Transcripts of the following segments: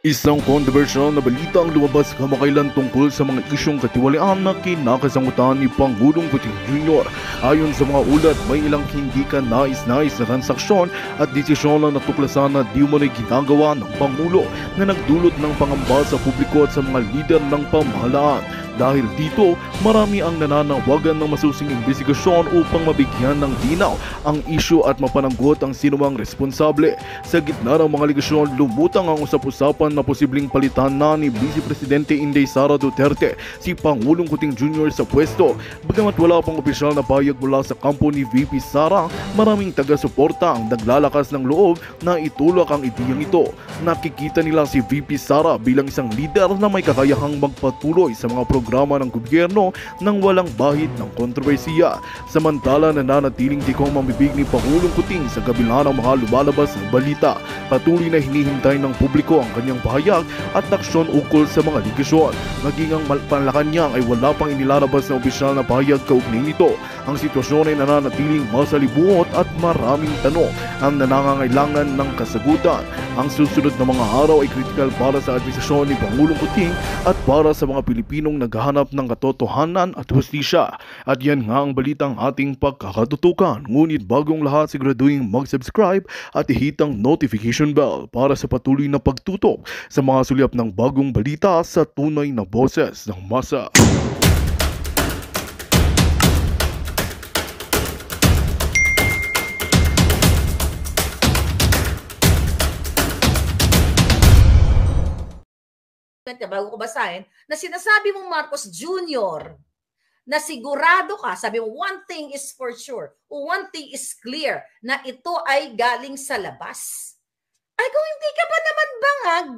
Isang kontrobersyal na balita ang lumabas kamakailan tungkol sa mga isyong katiwalaan na kinakasangutan ni Pangulong Putin Jr. Ayon sa mga ulat, may ilang hindi ka nais-nais na transaksyon at desisyon na natuklasan na di umano'y ginagawa ng Pangulo na nagdulot ng pangamba sa publiko at sa mga lider ng pamahalaan. Dahil dito, marami ang nananawagan ng masusing investigasyon upang mabigyan ng dinaw ang isyu at mapananggot ang sinumang responsable. Sa gitna ng mga ligasyon, lumutang ang usap-usapan pagtitiisan na posibleng palitan na ni Vice Presidente Inday Sara Duterte si Pangulong Kuting Jr. sa pwesto. Bagamat wala pang opisyal na payag mula sa kampo ni VP Sara, maraming taga-suporta ang naglalakas ng loob na itulak ang ideyang ito. Nakikita nila si VP Sara bilang isang leader na may kakayahang magpatuloy sa mga programa ng gobyerno nang walang bahid ng kontrobersiya. Samantala nananatiling tikong mamibig ni Pangulong Kuting sa kabila ng mga lumalabas na balita. Patuloy na hinihintay ng publiko ang kanyang pahayag at aksyon ukol sa mga ligasyon. Naging ang Malacanang ay wala pang inilalabas na opisyal na pahayag kaugnay nito. Ang sitwasyon ay nananatiling masalibuot at maraming tanong ang nanangangailangan ng kasagutan. Ang susunod na mga araw ay kritikal para sa administrasyon ni Pangulong Puting at para sa mga Pilipinong naghahanap ng katotohanan at hustisya. At yan nga ang balitang ating pagkakatutukan. Ngunit bagong lahat siguraduhin mag-subscribe at ihitang notification bell para sa patuloy na pagtutok sa mga sulyap ng bagong balita sa tunay na boses ng masa. bago ko basahin, na sinasabi mong Marcos Jr., na sigurado ka, sabi mo, one thing is for sure, one thing is clear, na ito ay galing sa labas. Ay, kung hindi ka pa naman bangag,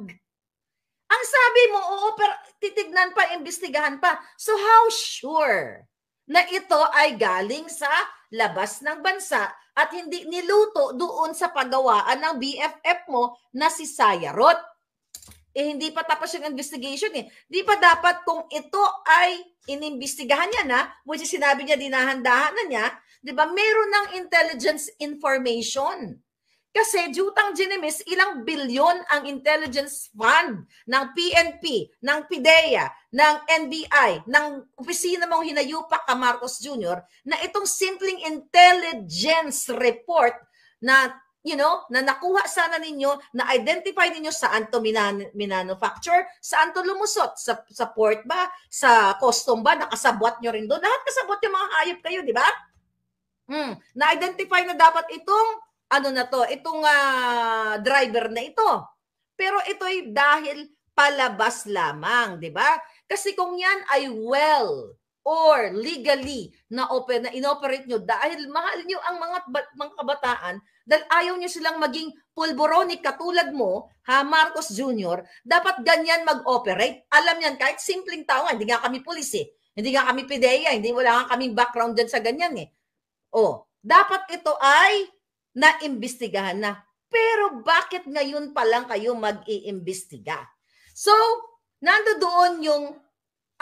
ang sabi mo, oo, pero titignan pa, imbestigahan pa. So how sure na ito ay galing sa labas ng bansa at hindi niluto doon sa pagawaan ng BFF mo na si Sayarot? Eh, hindi pa tapos yung investigation eh. Di pa dapat kung ito ay inimbestigahan niya na, which is sinabi niya dinahandahan na niya, di ba meron ng intelligence information kasi jutang ginimis, ilang bilyon ang intelligence fund ng PNP, ng PIDEA, ng NBI, ng opisina mong hinayupak ka Marcos Jr. na itong simpleng intelligence report na you know, na nakuha sana ninyo, na identify ninyo saan to minan- minanufacture, saan to lumusot, sa, sa port ba, sa custom ba, nakasabwat nyo rin doon. Lahat kasabwat yung mga hayop kayo, di ba? Mm, na-identify na dapat itong ano na to, itong uh, driver na ito. Pero ito'y dahil palabas lamang, di ba? Kasi kung yan ay well or legally na open na inoperate nyo dahil mahal nyo ang mga, mga kabataan dahil ayaw nyo silang maging pulboronic katulad mo, ha, Marcos Jr., dapat ganyan mag-operate. Alam yan, kahit simpleng tao hindi nga kami pulis eh. Hindi nga kami pideya, hindi wala nga kaming background dyan sa ganyan eh. O, oh, dapat ito ay na imbestigahan na. Pero bakit ngayon pa lang kayo mag-iimbestiga? So, nando doon yung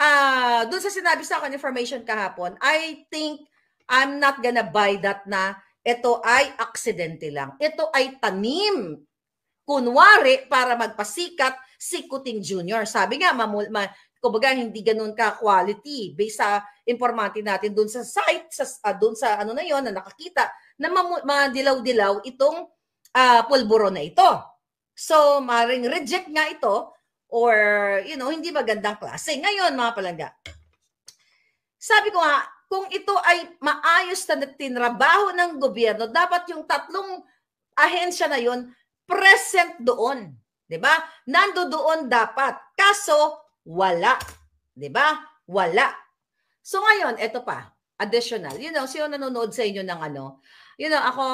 uh, ah, doon sa sinabi sa akin information kahapon, I think I'm not gonna buy that na ito ay aksidente lang. Ito ay tanim. Kunwari, para magpasikat si Kuting Jr. Sabi nga, mamul, ma, kumbaga hindi ganun ka quality based sa informante natin doon sa site, sa, uh, ah, doon sa ano na yon na nakakita na madilaw-dilaw itong uh, pulburo na ito. So, maring reject nga ito or, you know, hindi magandang klase. Ngayon, mga palangga, sabi ko nga, kung ito ay maayos na tinrabaho ng gobyerno, dapat yung tatlong ahensya na yon present doon. 'Di ba? Nando doon dapat. Kaso wala. 'Di ba? Wala. So ngayon, ito pa, additional. You know, siyo nanonood sa inyo ng ano, you know, ako,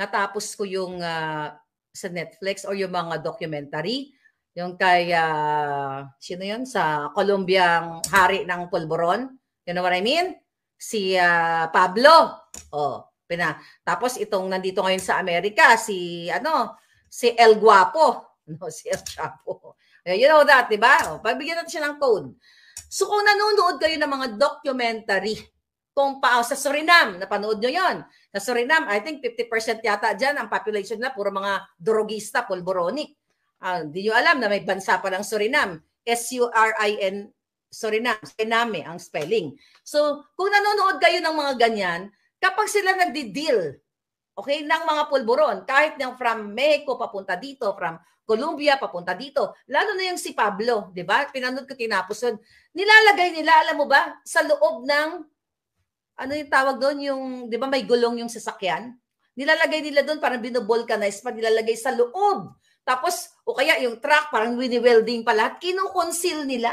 natapos ko yung uh, sa Netflix or yung mga documentary. Yung kay, uh, sino yun? Sa Colombiang hari ng Polboron. You know what I mean? Si uh, Pablo. Oh, pina. Tapos itong nandito ngayon sa Amerika, si, ano, si El Guapo. No, si El Chapo. You know that, di ba? Oh, pagbigyan natin siya ng code. So kung nanonood kayo ng mga documentary, kung pao sa Suriname, napanood nyo yon. Sa Suriname, I think 50% yata dyan ang population na puro mga drogista, polboronic. Ah, hindi uh, nyo alam na may bansa pa ng Suriname. S-U-R-I-N, Suriname, Suriname ang spelling. So, kung nanonood kayo ng mga ganyan, kapag sila nagdi-deal okay, ng mga pulburon, kahit ng from Mexico papunta dito, from Colombia papunta dito, lalo na yung si Pablo, di ba? Pinanood ko kinapos Nilalagay nila, alam mo ba, sa loob ng ano yung tawag doon, yung, di ba may gulong yung sasakyan? Nilalagay nila doon, parang binobulcanize pa, nilalagay sa loob. Tapos, o kaya yung truck, parang wini-welding pa lahat, kinukonceal nila.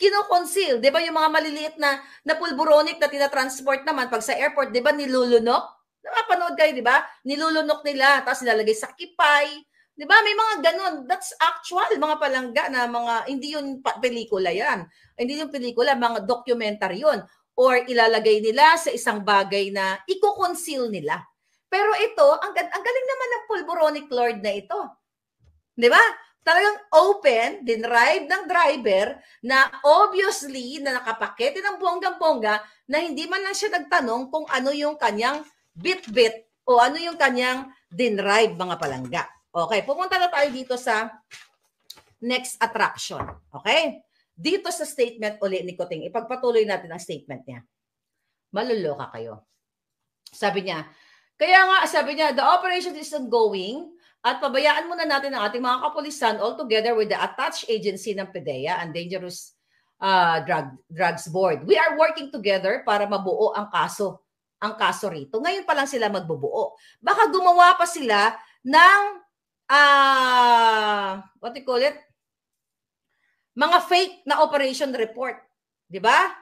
Kinukonceal. Di ba yung mga maliliit na, na pulburonic na tinatransport naman, pag sa airport, di ba nilulunok? Napapanood kayo, di ba? Nilulunok nila, tapos nilalagay sa kipay. Di ba? May mga ganun. That's actual, mga palangga na mga, hindi yung pelikula yan. Hindi yung pelikula, mga documentary yun or ilalagay nila sa isang bagay na i-conceal nila. Pero ito, ang, ang galing naman ng pulboronic lord na ito. Di ba? Talagang open, dinrive ng driver na obviously na nakapakete ng bonggang-bongga na hindi man lang siya nagtanong kung ano yung kanyang bit-bit o ano yung kanyang dinrive mga palangga. Okay, pumunta na tayo dito sa next attraction. Okay? Dito sa statement uli ni Kuting, ipagpatuloy natin ang statement niya. Maluloka kayo. Sabi niya, kaya nga sabi niya, the operation is ongoing at pabayaan muna natin ang ating mga kapulisan all together with the attached agency ng PDEA and Dangerous uh, Drug, Drugs Board. We are working together para mabuo ang kaso ang kaso rito. Ngayon pa lang sila magbubuo. Baka gumawa pa sila ng uh, what do you call it? Mga fake na operation report. Di ba?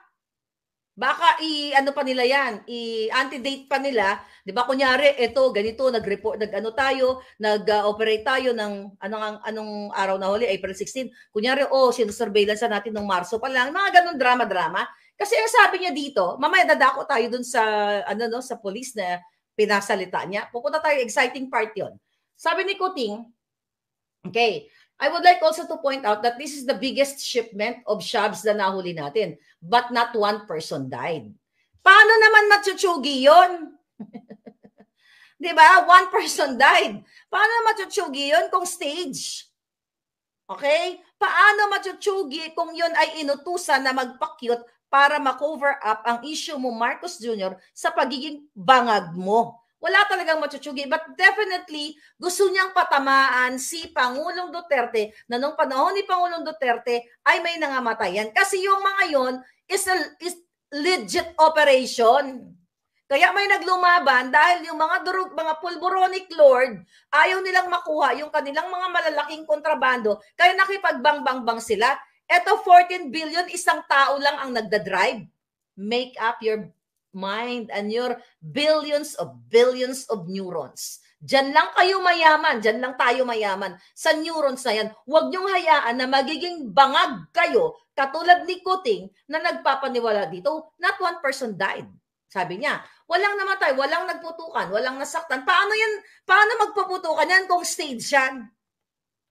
Baka i ano pa nila 'yan, i antedate pa nila, 'di ba? Kunyari, ito ganito nag-report, nag-ano tayo, nag-operate tayo ng anong anong araw na huli, April 16. Kunyari, oh, sino-surveillance natin nung Marso pa lang, mga ganun drama-drama. Kasi ang sabi niya dito, mamaya dadako tayo dun sa ano no, sa police na pinasalita niya. Pupunta tayo exciting part 'yon. Sabi ni Kuting, okay, I would like also to point out that this is the biggest shipment of shabs na nahuli natin, but not one person died. Paano naman matsuchugi yun? Di ba? One person died. Paano matutsugi yun kung stage? Okay? Paano matutsugi kung yun ay inutusan na magpakyot para makover up ang issue mo, Marcos Jr., sa pagiging bangag mo? wala talagang matutsugi. But definitely, gusto niyang patamaan si Pangulong Duterte na nung panahon ni Pangulong Duterte ay may nangamatayan. Kasi yung mga yon is, a, is legit operation. Kaya may naglumaban dahil yung mga durug, mga pulboronic lord, ayaw nilang makuha yung kanilang mga malalaking kontrabando. Kaya nakipagbangbang sila. Eto 14 billion, isang tao lang ang nagda-drive. Make up your mind and your billions of billions of neurons. Diyan lang kayo mayaman, diyan lang tayo mayaman. Sa neurons na yan, huwag niyong hayaan na magiging bangag kayo katulad ni Kuting na nagpapaniwala dito, not one person died. Sabi niya, walang namatay, walang nagputukan, walang nasaktan. Paano yan? Paano magpaputukan yan kung stage yan?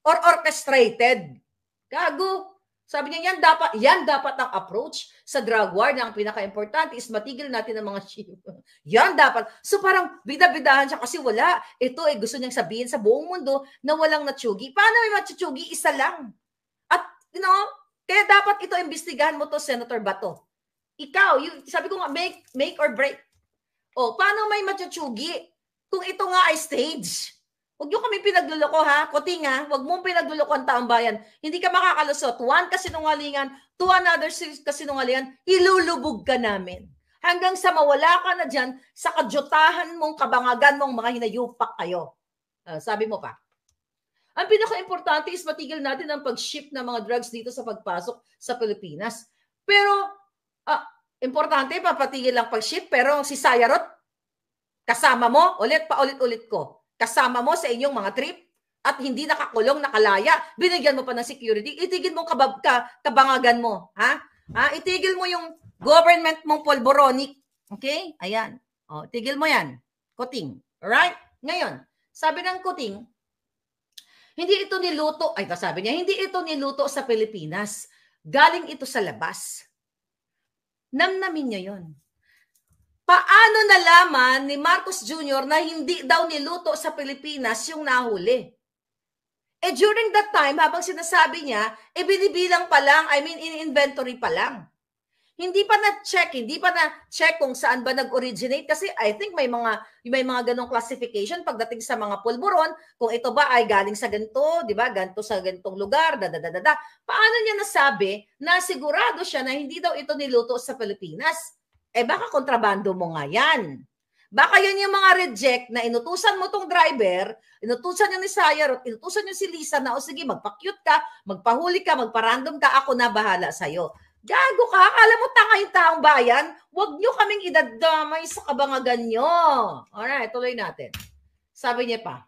Or orchestrated? Gago. Sabi niya, yan dapat, yan dapat ang approach sa drug war na ang pinaka-importante is matigil natin ang mga sheep. yan dapat. So parang bida-bidahan siya kasi wala. Ito ay eh, gusto niyang sabihin sa buong mundo na walang natsugi. Paano may matsugi? Isa lang. At, you know, kaya dapat ito, imbestigahan mo to Senator Bato. Ikaw, you, sabi ko nga, make, make or break. O, oh, paano may matsugi? Kung ito nga ay stage Huwag yung kami pinagluloko ha, kuting ha, huwag mong pinagluloko ang taong bayan. Hindi ka makakalusot. One kasinungalingan, two another kasinungalingan, ilulubog ka namin. Hanggang sa mawala ka na dyan sa kadyutahan mong, kabangagan mong mga hinayupak kayo. Uh, sabi mo pa. Ang pinaka-importante is matigil natin ang pag-ship ng mga drugs dito sa pagpasok sa Pilipinas. Pero, uh, importante, papatigil ang pag-ship, pero si Sayarot, kasama mo, ulit pa ulit-ulit ko kasama mo sa inyong mga trip at hindi nakakulong, nakalaya, binigyan mo pa ng security, itigil mo kabab ka, kabangagan mo, ha? Ha? Itigil mo yung government mong polboronic. Okay? Ayan. O, oh, tigil mo yan. Kuting. Alright? Ngayon, sabi ng kuting, hindi ito niluto, ay sabi niya, hindi ito niluto sa Pilipinas. Galing ito sa labas. Namnamin niya yon Paano nalaman ni Marcos Jr. na hindi daw niluto sa Pilipinas yung nahuli? Eh during that time, habang sinasabi niya, eh binibilang pa lang, I mean in-inventory pa lang. Hindi pa na-check, hindi pa na-check kung saan ba nag-originate kasi I think may mga may mga ganong classification pagdating sa mga pulburon, kung ito ba ay galing sa ganito, 'di ba? Ganto sa gantong lugar, da da da da. Paano niya nasabi na sigurado siya na hindi daw ito niluto sa Pilipinas? Eh baka kontrabando mo nga yan. Baka yun yung mga reject na inutusan mo tong driver, inutusan yung ni Sayer, inutusan yung si Lisa na, o sige, magpa-cute ka, magpahuli ka, magpa-random ka, ako na bahala sa'yo. Gago ka, akala mo tanga yung taong bayan? Huwag nyo kaming idadamay sa kabangagan nyo. Alright, tuloy natin. Sabi niya pa,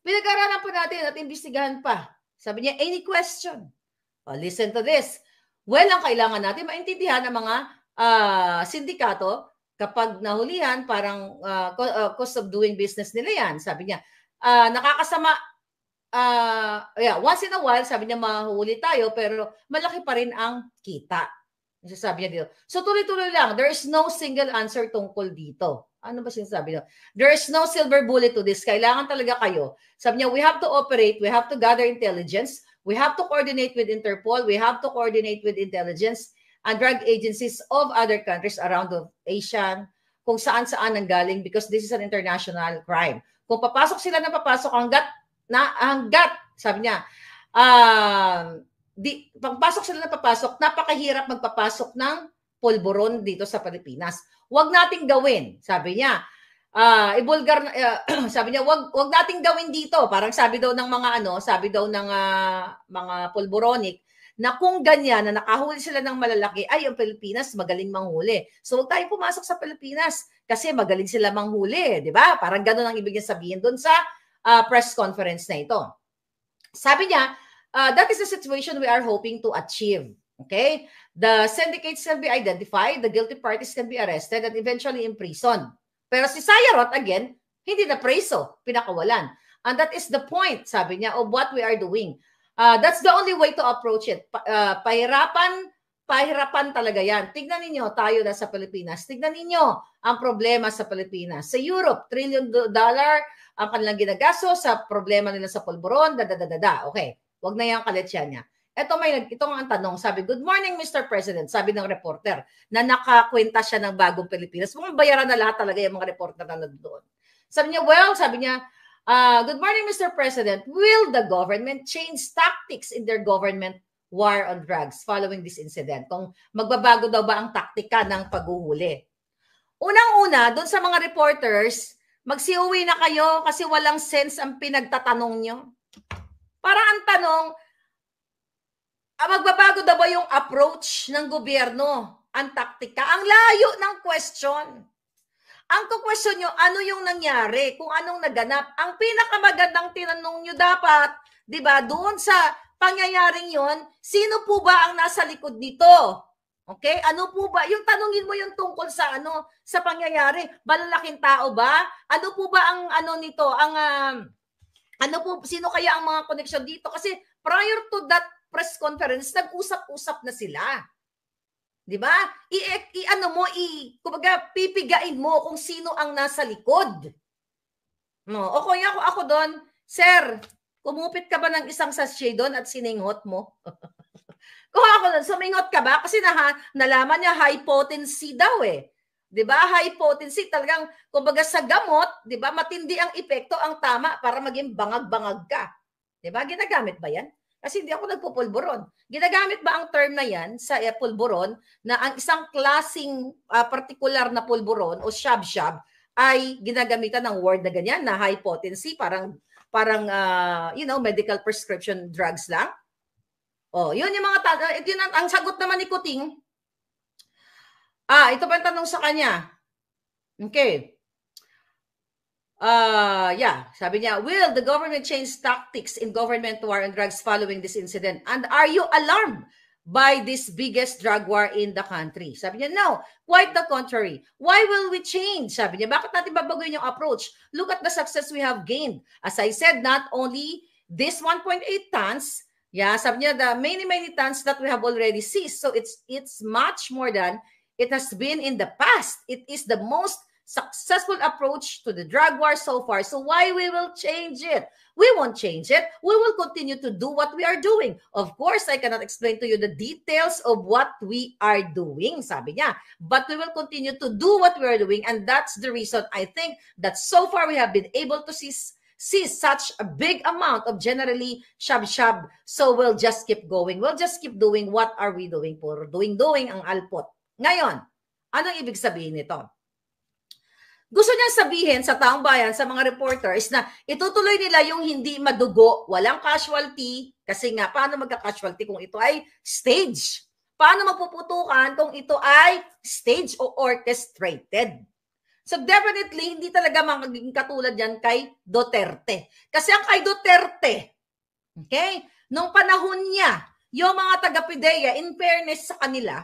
pinag-aralan pa natin at imbestigahan pa. Sabi niya, any question? Oh, listen to this. Well, ang kailangan natin maintindihan ang mga uh, sindikato, kapag nahulihan, parang uh, cost of doing business nila yan. Sabi niya, uh, nakakasama, uh, yeah, once in a while, sabi niya, mahuli tayo, pero malaki pa rin ang kita. Sabi niya dito. So tuloy-tuloy lang, there is no single answer tungkol dito. Ano ba sinasabi niya? There is no silver bullet to this. Kailangan talaga kayo. Sabi niya, we have to operate, we have to gather intelligence, we have to coordinate with Interpol, we have to coordinate with intelligence, and drug agencies of other countries around the Asia kung saan-saan ang galing because this is an international crime. Kung papasok sila na papasok hanggat na hanggat sabi niya um, di pagpasok sila na papasok napakahirap magpapasok ng polboron dito sa Pilipinas. Huwag nating gawin, sabi niya. Uh, ibulgar uh, sabi niya, wag wag nating gawin dito. Parang sabi daw ng mga ano, sabi daw ng uh, mga polboronic, na kung ganyan na nakahuli sila ng malalaki, ay, ang Pilipinas magaling manghuli. So, huwag tayong pumasok sa Pilipinas kasi magaling sila manghuli, di ba? Parang ganun ang ibig niya sabihin doon sa uh, press conference na ito. Sabi niya, uh, that is the situation we are hoping to achieve. Okay? The syndicates can be identified, the guilty parties can be arrested, and eventually imprisoned. Pero si Sayarot, again, hindi na preso, pinakawalan. And that is the point, sabi niya, of what we are doing. Uh, that's the only way to approach it. Pa- uh, pahirapan, pahirapan talaga yan. Tignan ninyo, tayo na sa Pilipinas. Tignan ninyo ang problema sa Pilipinas. Sa Europe, trillion dollar ang kanilang ginagaso sa problema nila sa polboron, dadadadada. Okay, wag na yung kaletsya niya. Ito may ito ang tanong, sabi, "Good morning Mr. President," sabi ng reporter na nakakwenta siya ng bagong Pilipinas. Mukhang bayaran na lahat talaga yung mga reporter na nandoon. Sabi niya, "Well," sabi niya, Uh, good morning, Mr. President. Will the government change tactics in their government war on drugs following this incident? Kung magbabago daw ba ang taktika ng paghuhuli? Unang-una, doon sa mga reporters, magsiuwi na kayo kasi walang sense ang pinagtatanong nyo. Para ang tanong, ah, magbabago daw ba yung approach ng gobyerno, ang taktika? Ang layo ng question. Ang kukwestiyon nyo, ano yung nangyari? Kung anong naganap? Ang pinakamagandang tinanong nyo dapat, di ba, doon sa pangyayaring yon, sino po ba ang nasa likod nito? Okay? Ano po ba? Yung tanungin mo yung tungkol sa ano, sa pangyayari, malalaking tao ba? Ano po ba ang ano nito? Ang um, ano po sino kaya ang mga koneksyon dito? Kasi prior to that press conference, nag-usap-usap na sila. 'Di ba? I, i ano mo i kumbaga pipigain mo kung sino ang nasa likod. No, o kaya ako ako doon, sir, kumupit ka ba ng isang sachet doon at sininghot mo? kung ako doon, sumingot ka ba? Kasi na, nalaman niya high potency daw eh. 'Di ba? High potency talagang kumbaga sa gamot, 'di ba? Matindi ang epekto ang tama para maging bangag-bangag ka. 'Di ba? Ginagamit ba 'yan? Kasi hindi ako nagpupulburon. Ginagamit ba ang term na yan sa uh, pulburon na ang isang klasing uh, ah, particular na pulburon o shab-shab ay ginagamitan ng word na ganyan na high potency, parang parang uh, you know, medical prescription drugs lang? Oh, yun yung mga ta- eh, yun ang, ang sagot naman ni Kuting. Ah, ito pa yung tanong sa kanya. Okay. Uh, yeah, sabi niya, will the government change tactics in government war on drugs following this incident? And are you alarmed by this biggest drug war in the country? Sabi niya, no, quite the contrary. Why will we change? Sabi niya, bakit natin babaguhin yung approach? Look at the success we have gained. As I said, not only this 1.8 tons, yeah, sabi niya, the many, many tons that we have already seized. So it's, it's much more than it has been in the past. It is the most successful approach to the drug war so far. So why we will change it? We won't change it. We will continue to do what we are doing. Of course, I cannot explain to you the details of what we are doing, sabi niya. But we will continue to do what we are doing and that's the reason I think that so far we have been able to see see such a big amount of generally shab shab so we'll just keep going we'll just keep doing what are we doing for doing doing ang alpot ngayon anong ibig sabihin nito gusto niya sabihin sa taong bayan, sa mga reporters, na itutuloy nila yung hindi madugo, walang casualty, kasi nga, paano magka-casualty kung ito ay stage? Paano magpuputukan kung ito ay stage o orchestrated? So definitely, hindi talaga magiging katulad yan kay Duterte. Kasi ang kay Duterte, okay, nung panahon niya, yung mga taga pideya in fairness sa kanila,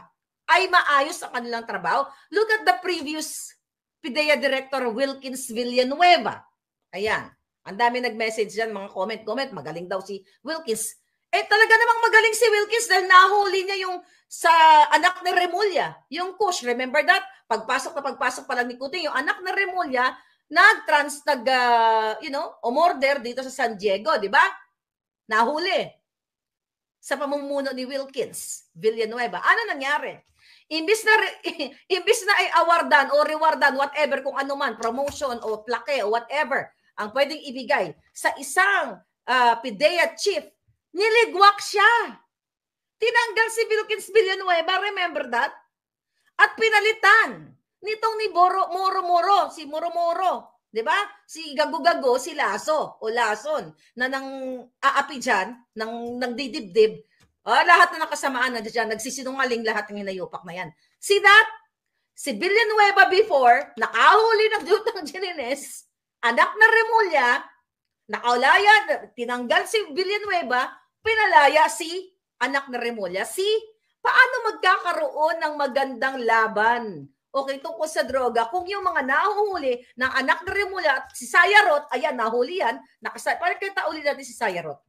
ay maayos ang kanilang trabaho. Look at the previous PIDEA Director Wilkins Villanueva. Ayan. Ang dami nag-message dyan, mga comment-comment. Magaling daw si Wilkins. Eh talaga namang magaling si Wilkins dahil nahuli niya yung sa anak ni Remulya. yung coach. Remember that? Pagpasok na pagpasok pa lang ni Kuting, yung anak ni Remulya, nag-trans, nag, uh, you know, umorder dito sa San Diego, di ba? Nahuli sa pamumuno ni Wilkins, Villanueva. Ano nangyari? Imbis na imbis na ay awardan o rewardan whatever kung ano man promotion o plaque o whatever ang pwedeng ibigay sa isang uh, PIDEA chief, niligwak siya. Tinanggal si Vilkins Villanueva, remember that? At pinalitan nitong ni Boro, Moro Moro, si Moro Moro, 'di ba? Si Gago Gago, si Laso o Lason na nang aapi diyan, nang nang didibdib Oh, lahat na nakasamaan na dyan. Nagsisinungaling lahat ng hinayupak na yan. See that? Si Villanueva before, nakahuli ng dutang Ginines, anak na Remulla, nakaulaya, tinanggal si Villanueva, pinalaya si anak na Remulla. Si paano magkakaroon ng magandang laban? Okay, tungkol sa droga, kung yung mga nahuhuli ng anak na Remulla at si Sayarot, ayan, nahuli yan, nakasay, parang kita uli natin si Sayarot.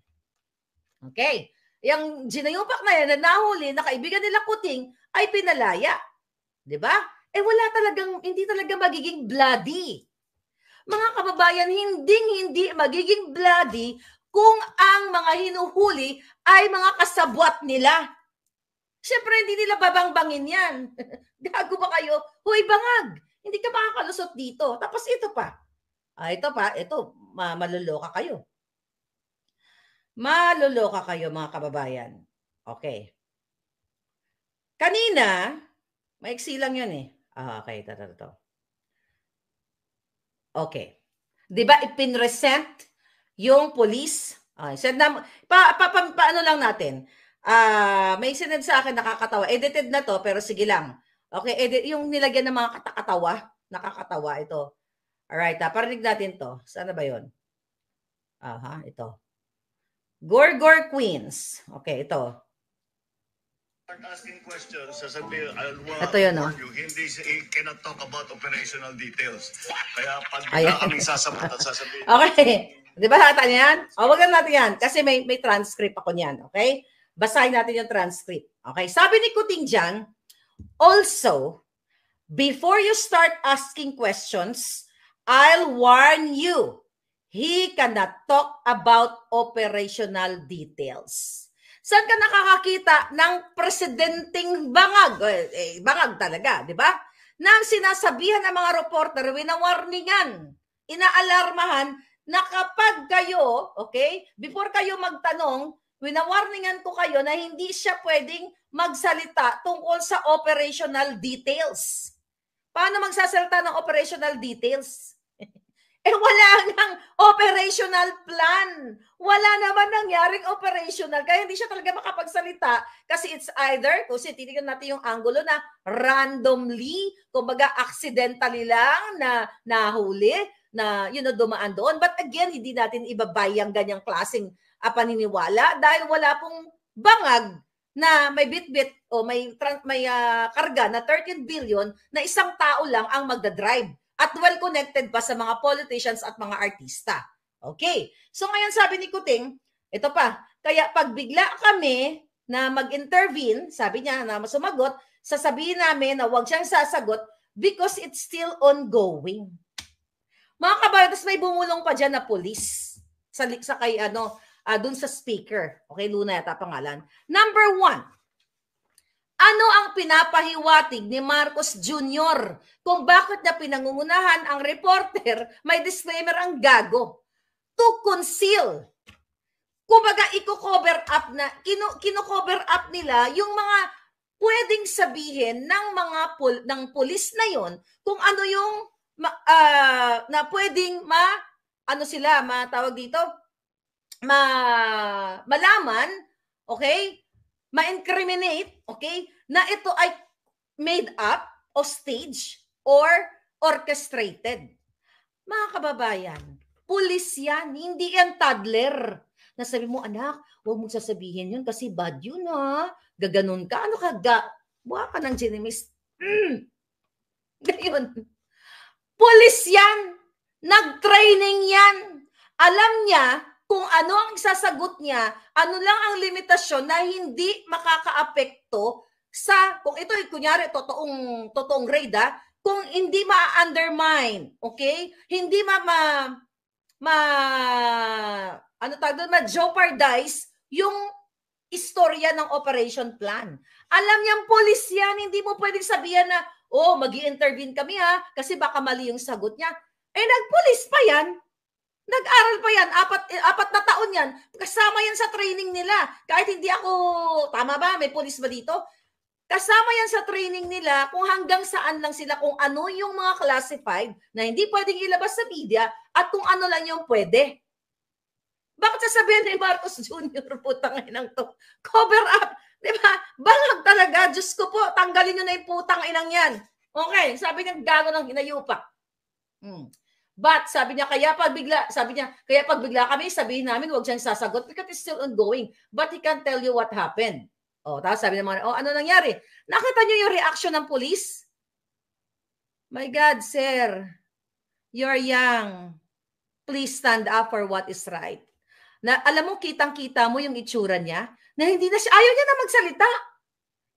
Okay. Yang ginayumpak na yan na nahuli na kaibigan nila Kuting ay pinalaya. ba? Diba? Eh wala talagang, hindi talaga magiging bloody. Mga kababayan, hindi hindi magiging bloody kung ang mga hinuhuli ay mga kasabwat nila. Siyempre, hindi nila babangbangin yan. Gago ba kayo? Hoy, bangag! Hindi ka makakalusot dito. Tapos ito pa. Ah, ito pa, ito, maloloka kayo. Maluloka kayo mga kababayan. Okay. Kanina, maiksi lang yun eh. Ah, okay, ito, ito, Okay. Di ba ipinresent yung police? Okay, send na, pa, pa, pa, pa, lang natin. Ah, uh, may sinend sa akin nakakatawa. Edited na to, pero sige lang. Okay, edit, yung nilagyan ng mga katakatawa. Nakakatawa ito. Alright, ah, parinig natin to. Sana ba yon? Aha, ito. Gorgor Queens. Okay, ito. Start asking questions, sasabi, I'll uh, warn Ito yun, no? you, hindi, you cannot talk about operational details. Kaya pag Ayan. kami sasabat at sasabihin. Okay. Di ba hata niyan? O, wag natin yan. Kasi may, may transcript ako niyan, okay? Basahin natin yung transcript. Okay? Sabi ni Kuting dyan, also, before you start asking questions, I'll warn you He cannot talk about operational details. Saan ka nakakakita ng presidenting bangag? Eh, eh, bangag talaga, di ba? Nang sinasabihan ng mga reporter, winawarningan, inaalarmahan na kapag kayo, okay, before kayo magtanong, winawarningan ko kayo na hindi siya pwedeng magsalita tungkol sa operational details. Paano magsasalita ng operational details? Eh wala nang operational plan. Wala naman nangyaring operational. Kaya hindi siya talaga makapagsalita kasi it's either, kung titignan natin yung angulo na randomly, kumbaga accidentally lang na nahuli, na you know, dumaan doon. But again, hindi natin ibabay ang ganyang klaseng uh, paniniwala dahil wala pong bangag na may bitbit o may may uh, karga na 13 billion na isang tao lang ang magda-drive at well connected pa sa mga politicians at mga artista. Okay. So ngayon sabi ni Kuting, ito pa, kaya pag bigla kami na mag-intervene, sabi niya na masumagot, sasabihin namin na huwag siyang sasagot because it's still ongoing. Mga kabayan, tapos may bumulong pa dyan na polis sa, sa kay ano, uh, dun sa speaker. Okay, Luna yata pangalan. Number one, ano ang pinapahiwatig ni Marcos Jr. kung bakit na pinangungunahan ang reporter may disclaimer ang gago? To conceal. Kumbaga, iko cover up na, kino, kino-cover up nila yung mga pwedeng sabihin ng mga pol, ng pulis na yon kung ano yung uh, na pwedeng ma ano sila matawag dito ma malaman okay ma-incriminate okay, na ito ay made up o stage or orchestrated. Mga kababayan, pulis yan, hindi yan toddler. Nasabi mo, anak, huwag mong sasabihin yun kasi bad yun ha. Gaganon ka, ano ka, ga, buha ka ng ginimis. Mm. Ngayon, pulis yan, nag-training yan. Alam niya kung ano ang sasagot niya, ano lang ang limitasyon na hindi makakaapekto sa, kung ito, kunyari, totoong, totoong grade, ah, kung hindi ma-undermine, okay? Hindi ma, ma, ma ano tawag doon, ma-jeopardize yung istorya ng operation plan. Alam niyang polis yan, hindi mo pwedeng sabihan na, oh, mag intervene kami ha, ah, kasi baka mali yung sagot niya. Eh, nagpolis pa yan. Nag-aral pa yan, apat, eh, apat na taon yan. Kasama yan sa training nila. Kahit hindi ako, tama ba, may polis ba dito? Kasama yan sa training nila kung hanggang saan lang sila, kung ano yung mga classified na hindi pwedeng ilabas sa media at kung ano lang yung pwede. Bakit sasabihin ni Marcos Jr. putang ng to? Cover up. Di ba? Balag talaga. Diyos ko po, tanggalin nyo na yung putang inang yan. Okay, sabi ng gago ng ginayupa. Hmm. But sabi niya, kaya pag bigla, sabi niya, kaya pag bigla kami, sabihin namin, huwag siyang sasagot because it's still ongoing. But he can't tell you what happened. O, oh, tapos sabi naman, oh, ano nangyari? Nakita niyo yung reaction ng police? My God, sir, you're young. Please stand up for what is right. Na, alam mo, kitang-kita mo yung itsura niya na hindi na siya, ayaw niya na magsalita.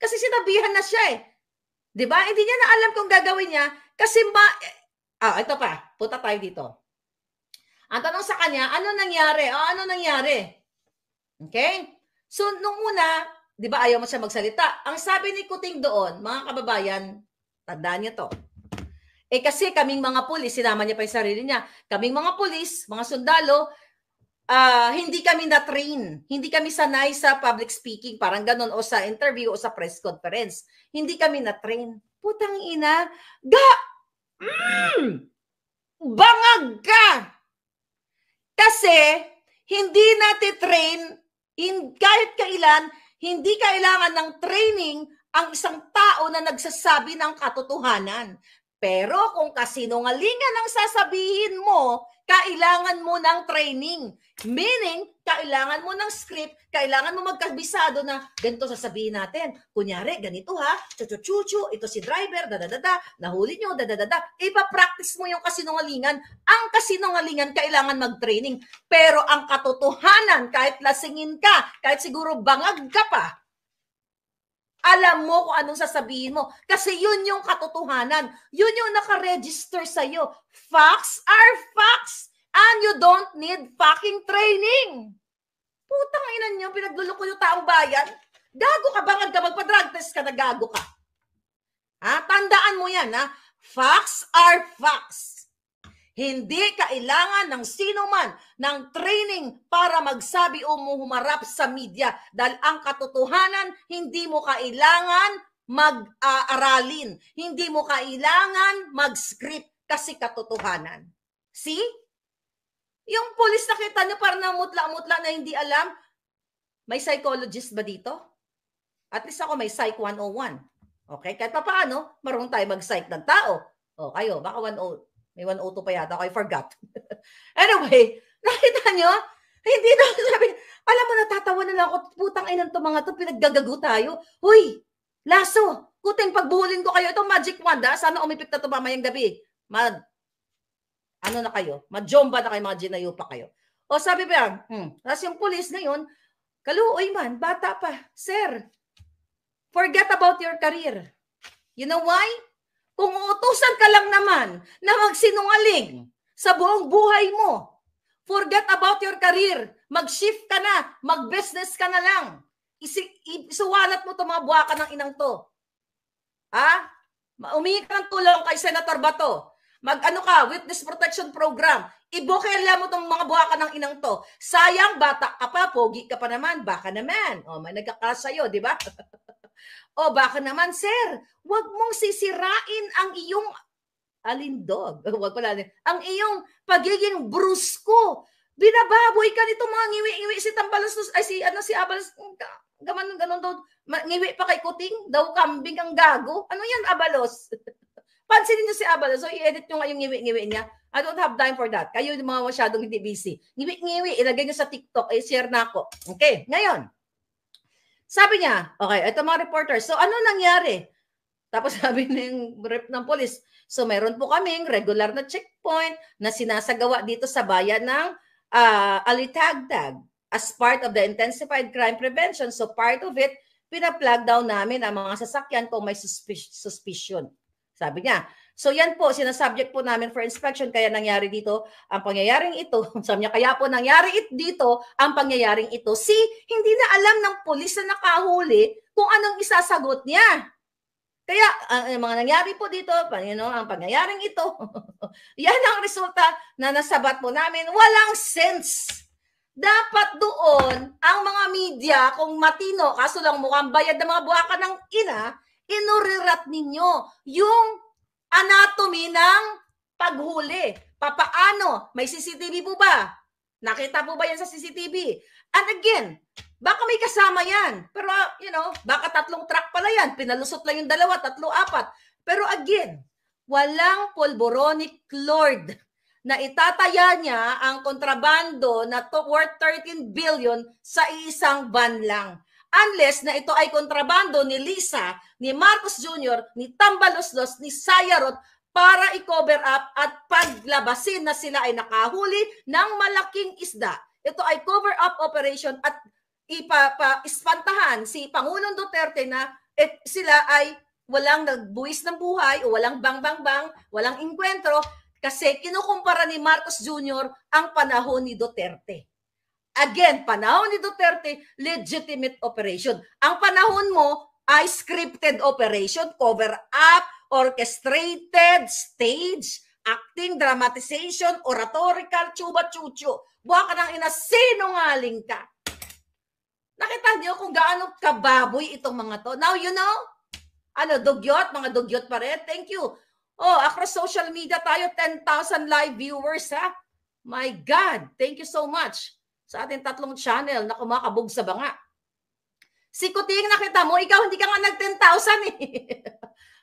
Kasi sinabihan na siya eh. 'Di ba? Hindi niya na alam kung gagawin niya kasi ma, Ah, ito pa. Punta tayo dito. Ang tanong sa kanya, ano nangyari? O, ah, ano nangyari? Okay? So, nung una, di ba ayaw mo siya magsalita. Ang sabi ni Kuting doon, mga kababayan, tandaan niyo to. Eh kasi kaming mga pulis, sinama niya pa yung sarili niya, kaming mga pulis, mga sundalo, uh, hindi kami na-train. Hindi kami sanay sa public speaking, parang ganun, o sa interview, o sa press conference. Hindi kami na-train. Putang ina, ga, Mm! Bangag ka! Kasi, hindi natin train, in, kahit kailan, hindi kailangan ng training ang isang tao na nagsasabi ng katotohanan. Pero kung kasinungalingan ang sasabihin mo, kailangan mo ng training. Meaning, kailangan mo ng script, kailangan mo magkabisado na ganito sasabihin natin. Kunyari, ganito ha, chuchuchuchu, ito si driver, dadadada, nahuli nyo, dadadada. Ipa-practice mo yung kasinungalingan. Ang kasinungalingan, kailangan mag-training. Pero ang katotohanan, kahit lasingin ka, kahit siguro bangag ka pa, alam mo kung anong sasabihin mo. Kasi yun yung katotohanan. Yun yung nakaregister sa'yo. Facts are facts. And you don't need fucking training. Putang ina niyo, pinagluloko yung taong bayan. Gago ka bangad ka, magpa-drug test ka na gago ka. Ha? Tandaan mo yan, ha? Facts are facts. Hindi kailangan ng sino man ng training para magsabi o humarap sa media dahil ang katotohanan hindi mo kailangan mag aralin Hindi mo kailangan mag-script kasi katotohanan. See? Yung polis nakita niyo parang namutla-mutla na hindi alam. May psychologist ba dito? At least ako may Psych 101. Okay? Kahit pa paano, marunong tayo mag-psych ng tao. O kayo, baka 101 may 102 pa yata ako. I forgot. anyway, nakita nyo? Hindi na sabi, alam mo, natatawa na lang ako. Putang inan to mga to, pinaggagago tayo. Huy, laso, kuting pagbuhulin ko kayo. Itong magic wand, ha? Sana umipik na to mamayang gabi. Mad, ano na kayo? Majomba na kayo, mga ginayo pa kayo. O sabi ba yan? Hmm. Tapos yung polis ngayon, kaluoy man, bata pa. Sir, forget about your career. You know why? Kung utusan ka lang naman na magsinungaling sa buong buhay mo, forget about your career, mag-shift ka na, mag-business ka na lang. Isi- isuwalat mo itong mga buwaka ng inang to. Ha? Umingi ka ng tulong kay Senator Bato. Mag-ano ka, witness protection program. Ibukela mo itong mga buwaka ng inang to. Sayang, bata ka pa, pogi ka pa naman, baka naman. O, may nagkakasa'yo, di ba? O baka naman, sir, huwag mong sisirain ang iyong alindog. Huwag pala. Ang iyong pagiging brusko. Binababoy ka nito mga ngiwi-ngiwi si Tambalastos ay si ano si Abalas hmm, gaman ganon daw ngiwi pa kay Kuting daw kambing ang gago. Ano 'yan Abalos? Pansinin niyo si Abalos. So i-edit niyo nga yung ngiwi-ngiwi niya. I don't have time for that. Kayo yung mga masyadong hindi busy. Ngiwi-ngiwi ilagay niyo sa TikTok ay eh, share na ako. Okay, ngayon. Sabi niya, okay, ito mga reporter, so ano nangyari? Tapos sabi ng rep ng polis, so meron po kaming regular na checkpoint na sinasagawa dito sa bayan ng uh, Alitagdag as part of the intensified crime prevention. So part of it, pina-plug down namin ang mga sasakyan kung may suspicion. Sabi niya, So yan po, sinasubject po namin for inspection kaya nangyari dito ang pangyayaring ito. Sabi niya, kaya po nangyari it dito ang pangyayaring ito. Si hindi na alam ng pulis na nakahuli kung anong isasagot niya. Kaya ang mga nangyari po dito, you know, ang pangyayaring ito, yan ang resulta na nasabat po namin. Walang sense. Dapat doon ang mga media kung matino, kaso lang mukhang bayad ng mga buwakan ng ina, inurerat ninyo yung anatomy ng paghuli. Papaano? May CCTV po ba? Nakita po ba yan sa CCTV? And again, baka may kasama yan. Pero, ah, you know, baka tatlong truck pala yan. Pinalusot lang yung dalawa, tatlo, apat. Pero again, walang polboronic lord na itataya niya ang kontrabando na to worth 13 billion sa isang van lang unless na ito ay kontrabando ni Lisa, ni Marcos Jr., ni Tambaloslos, ni Sayarot para i-cover up at paglabasin na sila ay nakahuli ng malaking isda. Ito ay cover up operation at ipa ipapaispantahan si Pangulong Duterte na et, eh, sila ay walang nagbuwis ng buhay o walang bang-bang-bang, walang inkwentro kasi kinukumpara ni Marcos Jr. ang panahon ni Duterte. Again, panahon ni Duterte, legitimate operation. Ang panahon mo ay scripted operation, cover up, orchestrated, stage, acting, dramatization, oratorical, chuba-chucho. Buha ka ng ina, sinungaling ka. Nakita niyo kung gaano kababoy itong mga to. Now you know, ano, dugyot, mga dugyot pa rin. Thank you. Oh, across social media tayo, 10,000 live viewers, ha? My God, thank you so much sa ating tatlong channel na kumakabog sa banga. Si Kuting, nakita mo, ikaw hindi ka nga nag 10,000 eh.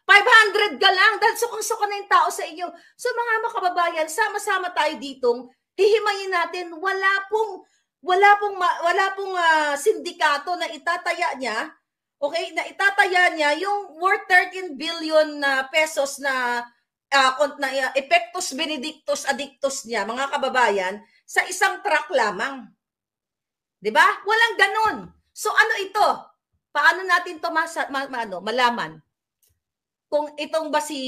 500 ka lang dahil sukong suka na yung tao sa inyo. So mga makababayan, sama-sama tayo ditong hihimayin natin wala pong wala pong wala pong uh, sindikato na itataya niya okay na itataya niya yung worth 13 billion na uh, pesos na uh, na uh, ah, effectus benedictus addictus niya mga kababayan sa isang truck lamang 'Di ba? Walang ganun. So ano ito? Paano natin to masa, ma, ma, ano, malaman? Kung itong ba si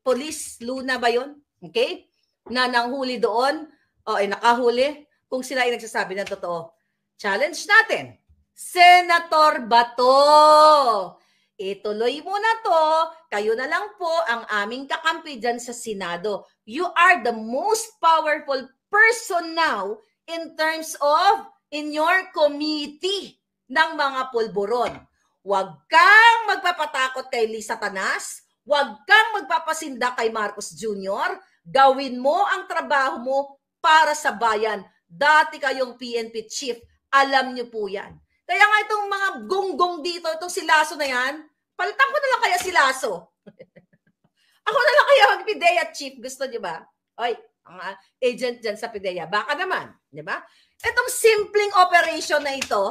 Police Luna ba 'yon? Okay? Na nanghuli doon o oh, eh, nakahuli kung sila ay nagsasabi ng totoo. Challenge natin. Senator Bato. Ituloy mo na to. Kayo na lang po ang aming kakampi dyan sa Senado. You are the most powerful person now in terms of in your committee ng mga pulburon. Huwag kang magpapatakot kay Lisa Tanas. Huwag kang magpapasinda kay Marcos Jr. Gawin mo ang trabaho mo para sa bayan. Dati kayong PNP chief. Alam niyo po yan. Kaya nga itong mga gonggong dito, itong si Lasso na yan, palitan ko na lang kaya si Lasso. Ako na lang kaya mag-PIDEA chief. Gusto niyo ba? Oy, ang ah, agent dyan sa PIDEA. Baka naman. Di ba? Itong simpleng operation na ito,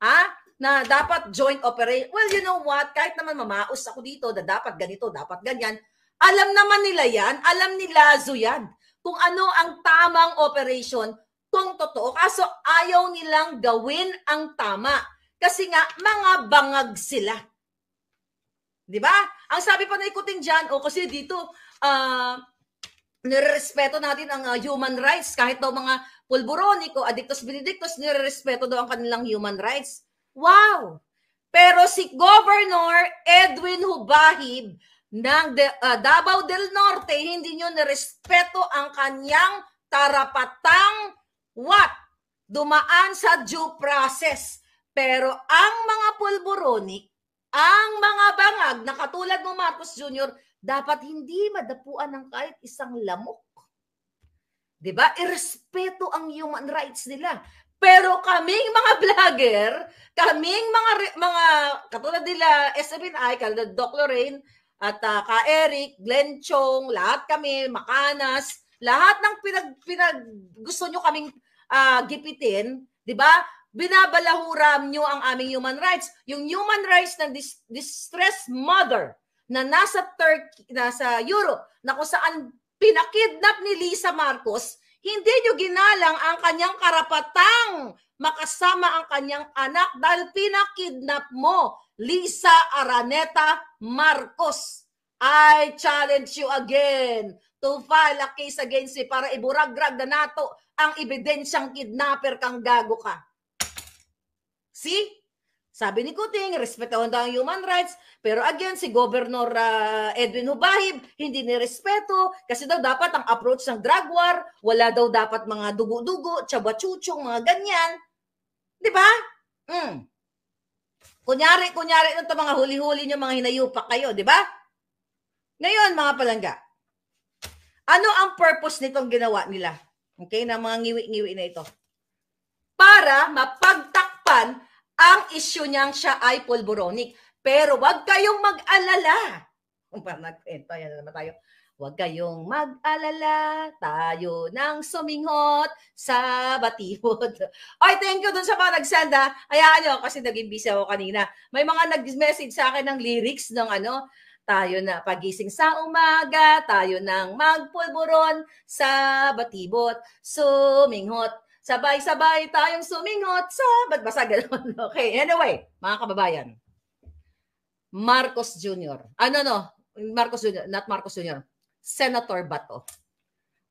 ha? Na dapat joint operation. Well, you know what? Kahit naman mamaos ako dito na dapat ganito, dapat ganyan. Alam naman nila yan. Alam ni Lazo yan. Kung ano ang tamang operation kung totoo. Kaso ayaw nilang gawin ang tama. Kasi nga, mga bangag sila. Di ba? Ang sabi pa na ikutin dyan, o oh, kasi dito, uh, nirerespeto natin ang uh, human rights. Kahit daw mga pulburonico, adictos benedictos, nirerespeto daw ang kanilang human rights. Wow! Pero si Governor Edwin Hubahib ng De, uh, Davao del Norte, hindi nyo nirespeto ang kanyang tarapatang what? Dumaan sa due process. Pero ang mga pulburonic, ang mga bangag na katulad mo Marcos Jr., dapat hindi madapuan ng kahit isang lamok. 'Di ba? Irespeto ang human rights nila. Pero kaming mga vlogger, kaming mga mga katulad nila SMNI, katulad Doc Lorraine at uh, ka Eric, Glenn Chong, lahat kami, Makanas, lahat ng pinag, pinag gusto nyo kaming uh, gipitin, 'di ba? Binabalahuram nyo ang aming human rights. Yung human rights ng dis- distressed mother na nasa Turkey, nasa Europe, na kung saan pinakidnap ni Lisa Marcos, hindi niyo ginalang ang kanyang karapatang makasama ang kanyang anak dahil pinakidnap mo Lisa Araneta Marcos. I challenge you again to file a case against me para iburagrag na nato ang ebidensyang kidnapper kang gago ka. See? Sabi ni Kuting, respetuhan daw ang human rights, pero again, si Governor uh, Edwin Hubahib, hindi nirespeto kasi daw dapat ang approach ng drug war, wala daw dapat mga dugo-dugo, tsabachuchong, mga ganyan. Di ba? Mm. Kunyari, kunyari nito mga huli-huli nyo, mga hinayupak kayo, di ba? Ngayon, mga palangga, ano ang purpose nitong ginawa nila? Okay, ng mga ngiwi-ngiwi na ito. Para mapagtakpan ang issue niyang siya ay polboronic. Pero wag kayong mag-alala. Kung parang nagkwento, eh, yan na naman tayo. Huwag kayong mag-alala, tayo nang suminghot sa batihod. Ay, thank you dun sa mga nag-send ha. Hayaan nyo, kasi naging busy ako kanina. May mga nag-message sa akin ng lyrics ng ano, tayo na pagising sa umaga, tayo nang magpulburon sa batibot, suminghot Sabay-sabay tayong sumingot sa ba't basa ganun. Okay, anyway, mga kababayan. Marcos Jr. Ano ah, no? Marcos Jr. Not Marcos Jr. Senator Bato.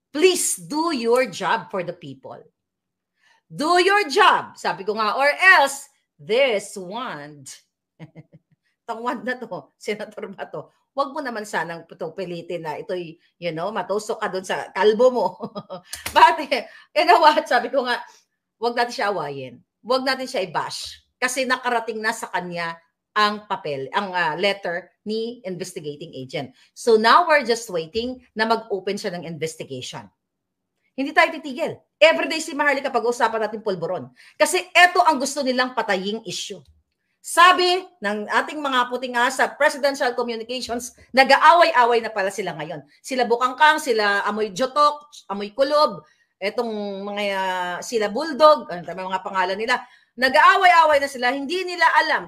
Please do your job for the people. Do your job. Sabi ko nga, or else, this wand. tong wand na to, Senator Bato, wag mo naman sanang itong pilitin na ito'y, you know, matusok ka doon sa kalbo mo. But, eh, you know what, sabi ko nga, wag natin siya awayin. Wag natin siya i-bash. Kasi nakarating na sa kanya ang papel, ang uh, letter ni investigating agent. So now we're just waiting na mag-open siya ng investigation. Hindi tayo titigil. Everyday si Maharlika pag usapan natin pulburon. Kasi eto ang gusto nilang pataying issue. Sabi ng ating mga puting asa, presidential communications, nag-aaway-away na pala sila ngayon. Sila Bukangkang, sila Amoy Jotok, Amoy Kulob, etong mga ah, sila Bulldog, ano mga pangalan nila, nag-aaway-away na sila, hindi nila alam.